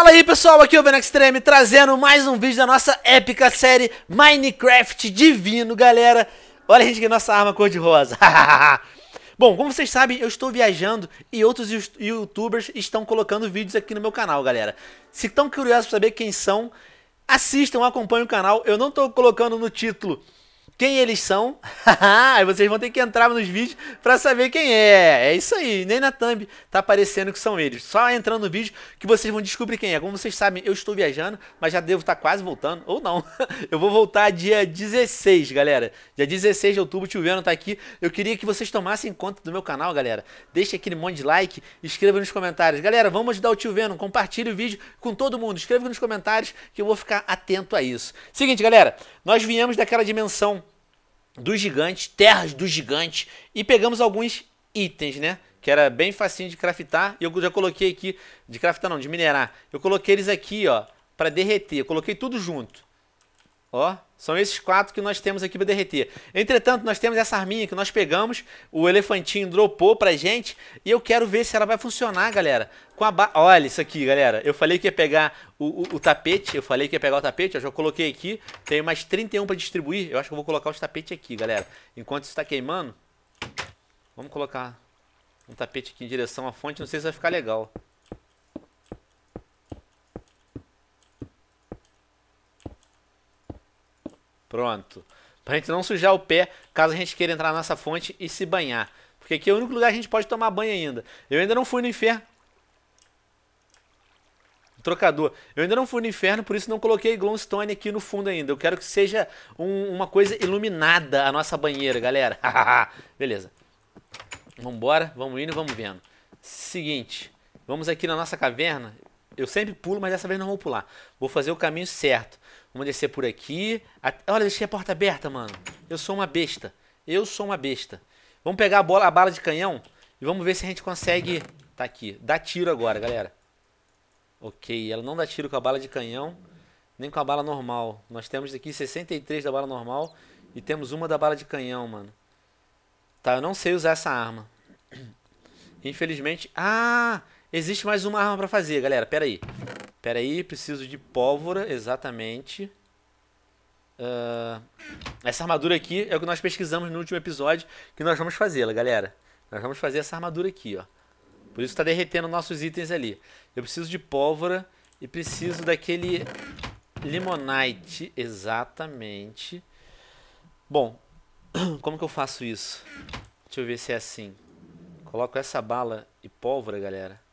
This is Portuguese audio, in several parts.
Fala aí pessoal, aqui é o Ben Extreme trazendo mais um vídeo da nossa épica série Minecraft Divino, galera. Olha a gente que nossa arma cor-de-rosa. Bom, como vocês sabem, eu estou viajando e outros youtubers estão colocando vídeos aqui no meu canal, galera. Se estão curiosos para saber quem são, assistam, acompanhem o canal. Eu não estou colocando no título quem eles são. Aí vocês vão ter que entrar nos vídeos para saber quem é. É isso aí, nem na thumb tá aparecendo que são eles. Só entrando no vídeo que vocês vão descobrir quem é. Como vocês sabem, eu estou viajando, mas já devo estar tá quase voltando, ou não. eu vou voltar dia 16, galera. Dia 16 de outubro, o Tio Veno tá aqui. Eu queria que vocês tomassem conta do meu canal, galera. Deixa aquele monte de like, escreva nos comentários. Galera, vamos ajudar o Tio Veno, compartilhe o vídeo com todo mundo. Escreva nos comentários que eu vou ficar atento a isso. Seguinte, galera, nós viemos daquela dimensão dos gigantes, terras dos gigantes, e pegamos alguns itens, né? Que era bem facinho de craftar, e eu já coloquei aqui, de craftar não, de minerar. Eu coloquei eles aqui, ó, para derreter, eu coloquei tudo junto. Ó, são esses quatro que nós temos aqui para derreter. Entretanto, nós temos essa arminha que nós pegamos, o elefantinho dropou pra gente, e eu quero ver se ela vai funcionar, galera. Com a ba... Olha isso aqui, galera. Eu falei que ia pegar o, o, o tapete, eu falei que ia pegar o tapete, eu já coloquei aqui. Tem mais 31 para distribuir, eu acho que eu vou colocar os tapetes aqui, galera. Enquanto isso tá queimando, vamos colocar um tapete aqui em direção à fonte, não sei se vai ficar legal. Pronto. Pra gente não sujar o pé caso a gente queira entrar nessa fonte e se banhar. Porque aqui é o único lugar que a gente pode tomar banho ainda. Eu ainda não fui no inferno. Trocador. Eu ainda não fui no inferno, por isso não coloquei glowstone aqui no fundo ainda. Eu quero que seja um, uma coisa iluminada a nossa banheira, galera. Beleza. Vambora, vamos indo e vamos vendo. Seguinte, vamos aqui na nossa caverna. Eu sempre pulo, mas dessa vez não vou pular. Vou fazer o caminho certo. Vamos descer por aqui. Olha, deixei a porta aberta, mano. Eu sou uma besta. Eu sou uma besta. Vamos pegar a bola, a bala de canhão e vamos ver se a gente consegue... Tá aqui. Dá tiro agora, galera. Ok, ela não dá tiro com a bala de canhão, nem com a bala normal. Nós temos aqui 63 da bala normal e temos uma da bala de canhão, mano. Tá, eu não sei usar essa arma. Infelizmente... Ah! Existe mais uma arma pra fazer, galera. Pera aí. Pera aí, preciso de pólvora, exatamente. Uh, essa armadura aqui é o que nós pesquisamos no último episódio, que nós vamos fazê-la, galera. Nós vamos fazer essa armadura aqui, ó. Por isso tá derretendo nossos itens ali. Eu preciso de pólvora e preciso daquele limonite, exatamente. Bom, como que eu faço isso? Deixa eu ver se é assim. Coloco essa bala e pólvora, galera.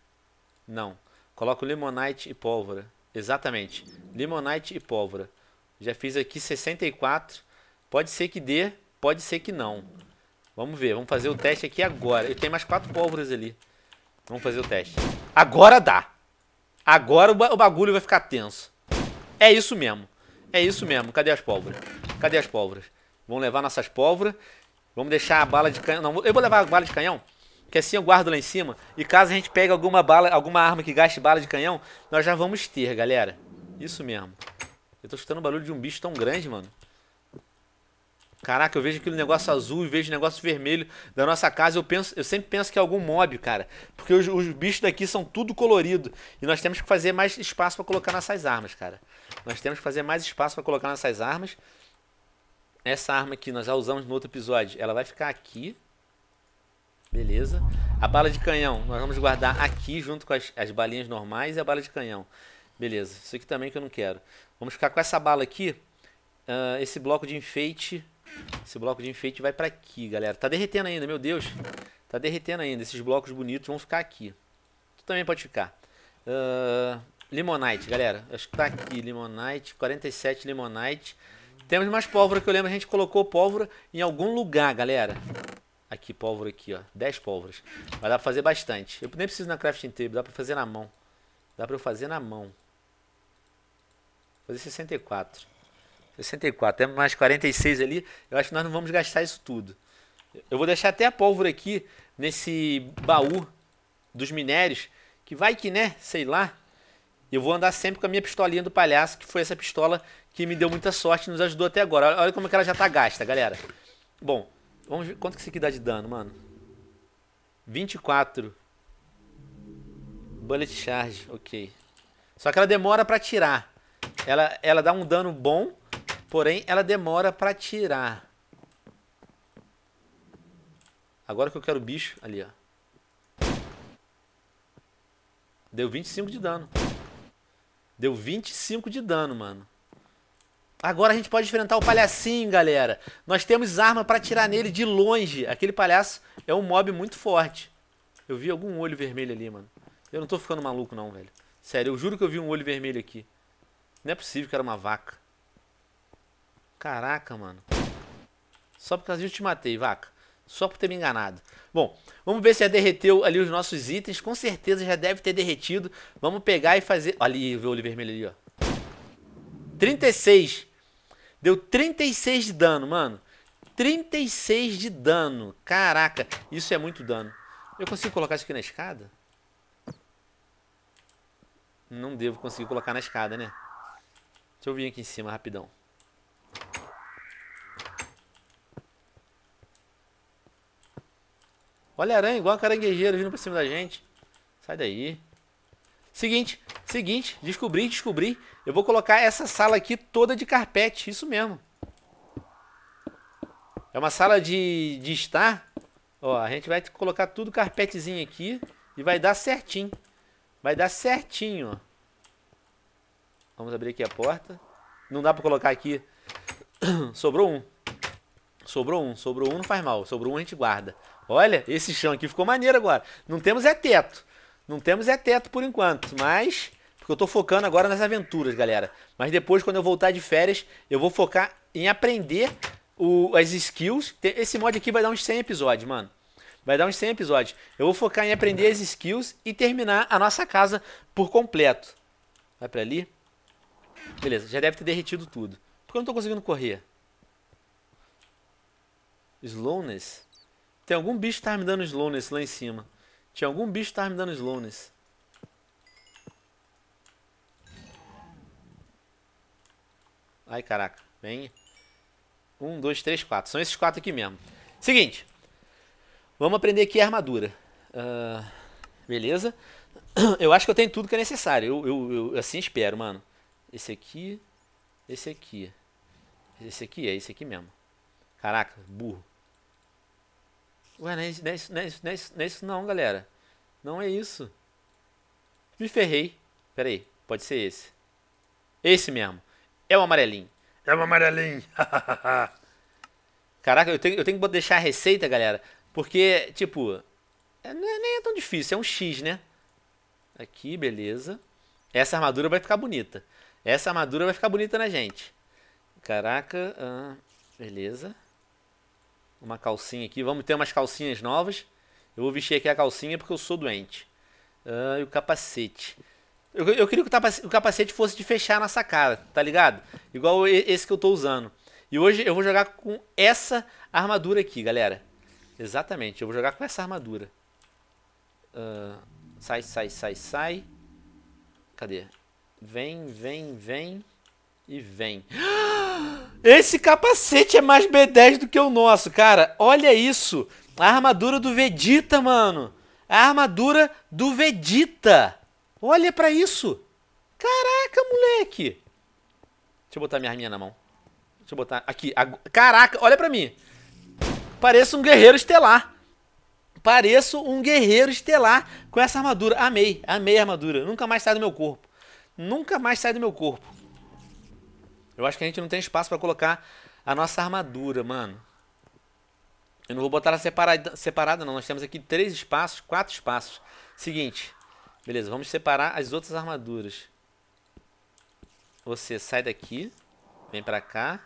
Não. Coloco limonite e pólvora. Exatamente. Limonite e pólvora. Já fiz aqui 64. Pode ser que dê, pode ser que não. Vamos ver, vamos fazer o teste aqui agora. Eu tenho mais quatro pólvoras ali. Vamos fazer o teste. Agora dá. Agora o, bagulho vai ficar tenso. É isso mesmo. É isso mesmo. Cadê as pólvoras? Cadê as pólvoras? Vamos levar nossas pólvoras. Vamos deixar a bala de canhão. Não, eu vou levar a bala de canhão que assim eu guardo lá em cima. E caso a gente pegue alguma bala, alguma arma que gaste bala de canhão, nós já vamos ter, galera. Isso mesmo. Eu tô escutando o barulho de um bicho tão grande, mano. Caraca, eu vejo aquele negócio azul e vejo negócio vermelho da nossa casa. Eu penso, eu sempre penso que é algum mob, cara. Porque os, os bichos daqui são tudo colorido. E nós temos que fazer mais espaço para colocar nossas armas, cara. Nós temos que fazer mais espaço para colocar nossas armas. Essa arma aqui nós já usamos no outro episódio. Ela vai ficar aqui. Beleza. A bala de canhão, nós vamos guardar aqui junto com as, as balinhas normais e a bala de canhão. Beleza, isso aqui também que eu não quero. Vamos ficar com essa bala aqui. Uh, esse bloco de enfeite, esse bloco de enfeite vai para aqui, galera. Tá derretendo ainda, meu Deus. Tá derretendo ainda. Esses blocos bonitos vão ficar aqui. Tu também pode ficar. Uh, limonite, galera. Acho que tá aqui, limonite, 47 limonite. Temos mais pólvora que eu lembro, a gente colocou pólvora em algum lugar, galera. Aqui, pólvora aqui, ó. 10 pólvoras. Vai dar pra fazer bastante. Eu nem preciso na crafting table, dá pra fazer na mão. Dá pra eu fazer na mão. Vou fazer 64. 64. Temos mais 46 ali. Eu acho que nós não vamos gastar isso tudo. Eu vou deixar até a pólvora aqui nesse baú dos minérios. Que vai que, né? Sei lá. Eu vou andar sempre com a minha pistolinha do palhaço, que foi essa pistola que me deu muita sorte e nos ajudou até agora. Olha como é que ela já tá gasta, galera. Bom, Vamos ver quanto que isso aqui dá de dano, mano. 24. Bullet charge, ok. Só que ela demora pra tirar. Ela, ela dá um dano bom, porém ela demora pra tirar. Agora que eu quero o bicho, ali ó. Deu 25 de dano. Deu 25 de dano, mano. Agora a gente pode enfrentar o palhacinho, galera. Nós temos arma para tirar nele de longe. Aquele palhaço é um mob muito forte. Eu vi algum olho vermelho ali, mano. Eu não tô ficando maluco não, velho. Sério, eu juro que eu vi um olho vermelho aqui. Não é possível que era uma vaca. Caraca, mano. Só por causa disso eu te matei, vaca. Só por ter me enganado. Bom, vamos ver se já derreteu ali os nossos itens. Com certeza já deve ter derretido. Vamos pegar e fazer... Ali, viu o olho vermelho ali, ó. 36. Deu 36 de dano, mano. 36 de dano. Caraca, isso é muito dano. Eu consigo colocar isso aqui na escada? Não devo conseguir colocar na escada, né? Deixa eu vir aqui em cima rapidão. Olha a aranha, igual a caranguejeira vindo pra cima da gente. Sai daí. Seguinte, seguinte, descobri, descobri. Eu vou colocar essa sala aqui toda de carpete, isso mesmo. É uma sala de, de estar. Ó, a gente vai colocar tudo carpetezinho aqui e vai dar certinho. Vai dar certinho, ó. Vamos abrir aqui a porta. Não dá pra colocar aqui. Sobrou um. Sobrou um, sobrou um, não faz mal. Sobrou um, a gente guarda. Olha, esse chão aqui ficou maneiro agora. Não temos é teto. Não temos é teto por enquanto, mas. Porque eu tô focando agora nas aventuras, galera. Mas depois, quando eu voltar de férias, eu vou focar em aprender o, as skills. Esse mod aqui vai dar uns 100 episódios, mano. Vai dar uns 100 episódios. Eu vou focar em aprender as skills e terminar a nossa casa por completo. Vai pra ali. Beleza, já deve ter derretido tudo. Por que eu não tô conseguindo correr? Slowness? Tem algum bicho que tá me dando slowness lá em cima. Tinha algum bicho que tava me dando slowness. Ai, caraca. Vem. Um, dois, três, quatro. São esses quatro aqui mesmo. Seguinte. Vamos aprender aqui a armadura. Uh, beleza. Eu acho que eu tenho tudo que é necessário. Eu, eu, eu assim espero, mano. Esse aqui. Esse aqui. Esse aqui é esse aqui mesmo. Caraca, burro. Ué, não é, isso, não, é isso, não, é isso, não, é isso, não galera. Não é isso. Me ferrei. Pera aí, pode ser esse. Esse mesmo. É o amarelinho. É o amarelinho. Caraca, eu tenho, eu tenho que deixar a receita, galera. Porque, tipo, é, não é, nem é tão difícil. É um X, né? Aqui, beleza. Essa armadura vai ficar bonita. Essa armadura vai ficar bonita na gente. Caraca, ah, beleza uma calcinha aqui. Vamos ter umas calcinhas novas. Eu vou vestir aqui a calcinha porque eu sou doente. Ah, e o capacete. Eu, eu queria que o capacete fosse de fechar na sacada, tá ligado? Igual esse que eu tô usando. E hoje eu vou jogar com essa armadura aqui, galera. Exatamente, eu vou jogar com essa armadura. Uh, sai, sai, sai, sai. Cadê? Vem, vem, vem e vem. Esse capacete é mais B10 do que o nosso, cara. Olha isso. A armadura do Vegeta, mano. A armadura do Vegeta. Olha pra isso. Caraca, moleque. Deixa eu botar minha arminha na mão. Deixa eu botar aqui. Caraca, olha pra mim. Pareço um guerreiro estelar. Pareço um guerreiro estelar com essa armadura. Amei, amei a armadura. Nunca mais sai do meu corpo. Nunca mais sai do meu corpo. Eu acho que a gente não tem espaço para colocar a nossa armadura, mano. Eu não vou botar ela separada, separada não. Nós temos aqui três espaços, quatro espaços. Seguinte. Beleza, vamos separar as outras armaduras. Você sai daqui. Vem pra cá.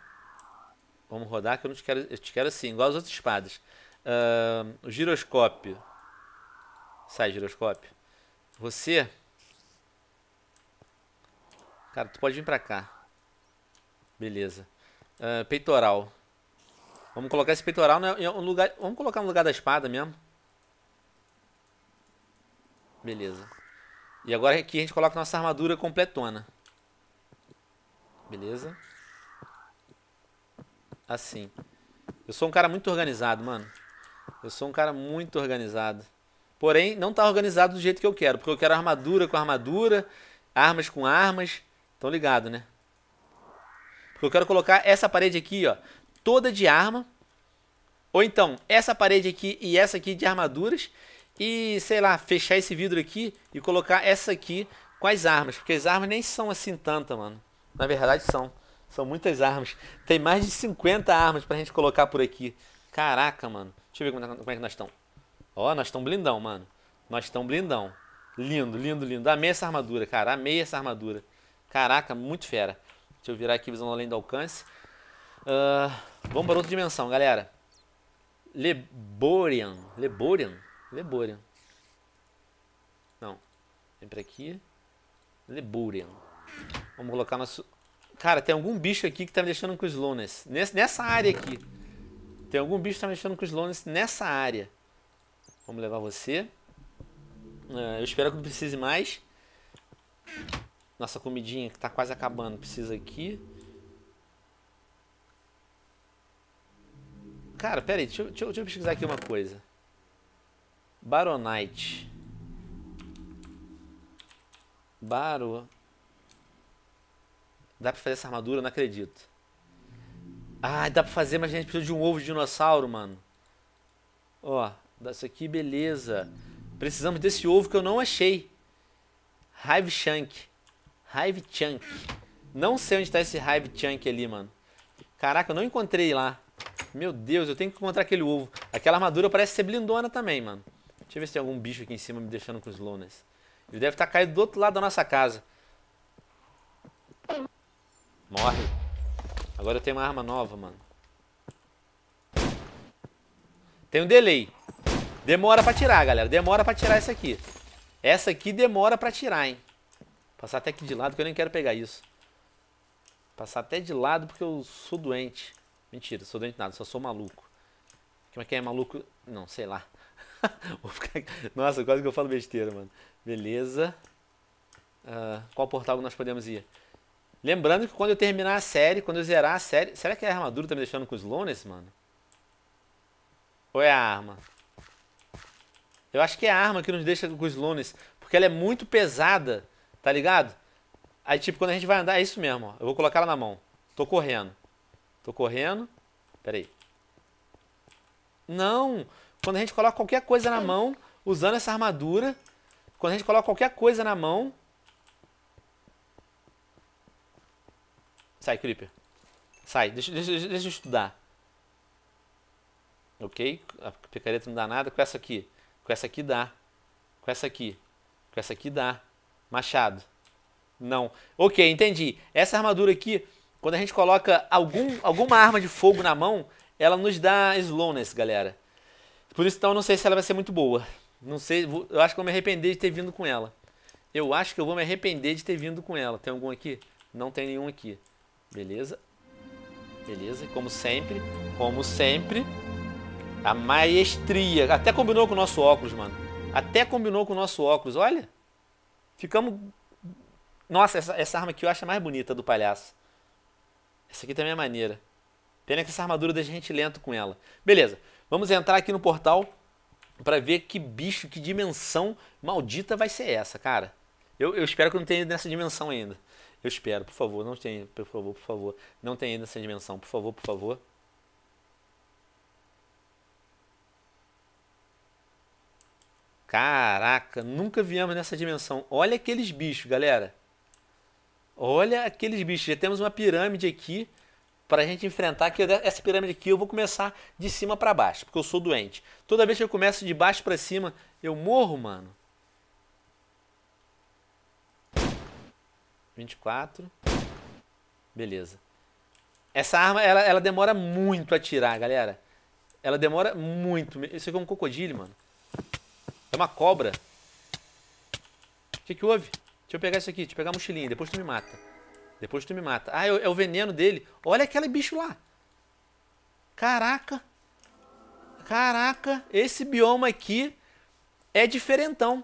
Vamos rodar que eu não te quero... Eu te quero assim, igual as outras espadas. Uh, o giroscópio. Sai, giroscópio. Você... Cara, tu pode vir pra cá. Beleza. Uh, peitoral. Vamos colocar esse peitoral no né, um lugar... Vamos colocar no lugar da espada mesmo. Beleza. E agora aqui a gente coloca nossa armadura completona. Beleza. Assim. Eu sou um cara muito organizado, mano. Eu sou um cara muito organizado. Porém, não tá organizado do jeito que eu quero. Porque eu quero armadura com armadura, armas com armas. Tão ligado, né? eu quero colocar essa parede aqui, ó, toda de arma. Ou então, essa parede aqui e essa aqui de armaduras. E, sei lá, fechar esse vidro aqui e colocar essa aqui com as armas. Porque as armas nem são assim tanta, mano. Na verdade são. São muitas armas. Tem mais de 50 armas pra gente colocar por aqui. Caraca, mano. Deixa eu ver como, é como é que nós estamos. Ó, nós estamos blindão, mano. Nós estamos blindão. Lindo, lindo, lindo. Amei essa armadura, cara. Amei essa armadura. Caraca, muito fera. Deixa eu virar aqui visão além do alcance. Uh, vamos para outra dimensão, galera. Leborian. Leborian? Leborian. Não. Vem para aqui. Leborian. Vamos colocar nosso... Cara, tem algum bicho aqui que tá me deixando com slowness. Nessa área aqui. Tem algum bicho que tá me deixando com slowness nessa área. Vamos levar você. Uh, eu espero que não precise mais. Nossa comidinha que está quase acabando, precisa aqui. Cara, pera aí, deixa, deixa, deixa eu pesquisar aqui uma coisa. Baronite. Baro. Dá pra fazer essa armadura? Não acredito. Ah, dá pra fazer, mas a gente precisa de um ovo de dinossauro, mano. Ó, dá isso aqui, beleza. Precisamos desse ovo que eu não achei. Hive Shank. Hive Chunk. Não sei onde está esse Hive Chunk ali, mano. Caraca, eu não encontrei lá. Meu Deus, eu tenho que encontrar aquele ovo. Aquela armadura parece ser blindona também, mano. Deixa eu ver se tem algum bicho aqui em cima me deixando com slowness. Ele deve estar tá caído do outro lado da nossa casa. Morre. Agora eu tenho uma arma nova, mano. Tem um delay. Demora pra tirar, galera. Demora pra tirar essa aqui. Essa aqui demora pra tirar, hein. Passar até aqui de lado que eu nem quero pegar isso. Passar até de lado porque eu sou doente. Mentira, sou doente nada, só sou maluco. Como é que é maluco? Não, sei lá. Nossa, quase que eu falo besteira, mano. Beleza. Uh, qual portal que nós podemos ir? Lembrando que quando eu terminar a série, quando eu zerar a série... Será que a armadura tá me deixando com slowness, mano? Ou é a arma? Eu acho que é a arma que nos deixa com slowness. Porque ela é muito pesada. Tá ligado? Aí, tipo, quando a gente vai andar, é isso mesmo, ó. Eu vou colocar ela na mão. Tô correndo. Tô correndo. Peraí. Não! Quando a gente coloca qualquer coisa na mão, usando essa armadura, quando a gente coloca qualquer coisa na mão... Sai, Creeper. Sai, deixa, deixa, deixa eu estudar. Ok? A picareta não dá nada. Com essa aqui. Com essa aqui dá. Com essa aqui. Com essa aqui dá. Machado. Não. Ok, entendi. Essa armadura aqui, quando a gente coloca algum, alguma arma de fogo na mão, ela nos dá slowness, galera. Por isso, então, eu não sei se ela vai ser muito boa. Não sei, eu acho que eu vou me arrepender de ter vindo com ela. Eu acho que eu vou me arrepender de ter vindo com ela. Tem algum aqui? Não tem nenhum aqui. Beleza. Beleza, como sempre. Como sempre. A maestria. Até combinou com o nosso óculos, mano. Até combinou com o nosso óculos, olha. Ficamos. Nossa, essa, essa arma aqui eu acho a mais bonita do palhaço. Essa aqui também é maneira. Pena que essa armadura deixa a gente lento com ela. Beleza, vamos entrar aqui no portal para ver que bicho, que dimensão maldita vai ser essa, cara. Eu, eu espero que não tenha ido nessa dimensão ainda. Eu espero, por favor, não tenha, por favor, por favor. Não tenha ido nessa dimensão, por favor, por favor. Caraca, nunca viemos nessa dimensão. Olha aqueles bichos, galera. Olha aqueles bichos. Já temos uma pirâmide aqui para a gente enfrentar. Que essa pirâmide aqui eu vou começar de cima para baixo, porque eu sou doente. Toda vez que eu começo de baixo para cima, eu morro, mano. 24. Beleza. Essa arma, ela, ela demora muito a tirar, galera. Ela demora muito. Isso aqui é um crocodilo, mano. É uma cobra. O que, que houve? Deixa eu pegar isso aqui, deixa eu pegar a mochilinha, depois tu me mata. Depois tu me mata. Ah, é, é o veneno dele. Olha aquele bicho lá. Caraca. Caraca, esse bioma aqui é diferentão.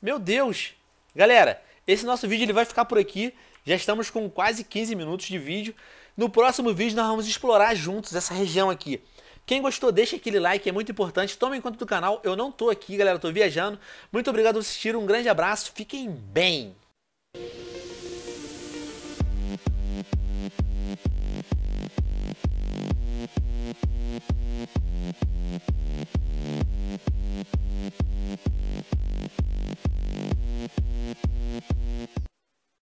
Meu Deus. Galera, esse nosso vídeo ele vai ficar por aqui. Já estamos com quase 15 minutos de vídeo. No próximo vídeo nós vamos explorar juntos essa região aqui. Quem gostou, deixa aquele like, é muito importante. Tomem conta do canal. Eu não tô aqui, galera, tô viajando. Muito obrigado por assistir, um grande abraço, fiquem bem!